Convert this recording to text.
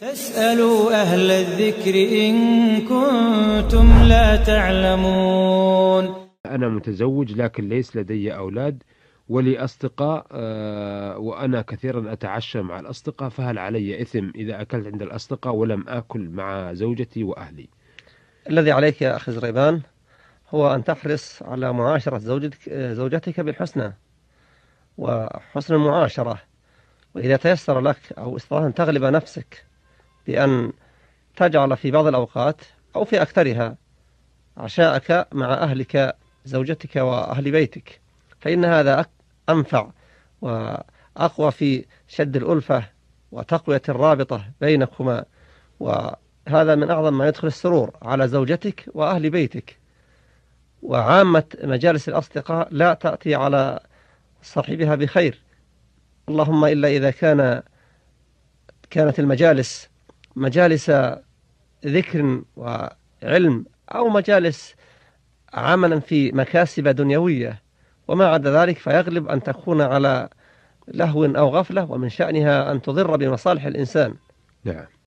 فاسألوا أهل الذكر إن كنتم لا تعلمون أنا متزوج لكن ليس لدي أولاد ولي أصدقاء آه، وأنا كثيرا أتعشى مع الأصدقاء فهل علي إثم إذا أكلت عند الأصدقاء ولم آكل مع زوجتي وأهلي الذي عليك يا أخي زريبان هو أن تحرص على معاشرة زوجتك, آه، زوجتك بالحسنى وحسن المعاشرة وإذا تيسر لك أو استطعت أن تغلب نفسك بأن تجعل في بعض الأوقات أو في أكثرها عشاءك مع أهلك زوجتك وأهل بيتك فإن هذا أنفع وأقوى في شد الألفة وتقوية الرابطة بينكما وهذا من أعظم ما يدخل السرور على زوجتك وأهل بيتك وعامة مجالس الأصدقاء لا تأتي على صاحبها بخير اللهم إلا إذا كان كانت المجالس مجالس ذكر وعلم أو مجالس عملا في مكاسب دنيوية وما عدا ذلك فيغلب أن تكون على لهو أو غفلة ومن شأنها أن تضر بمصالح الإنسان نعم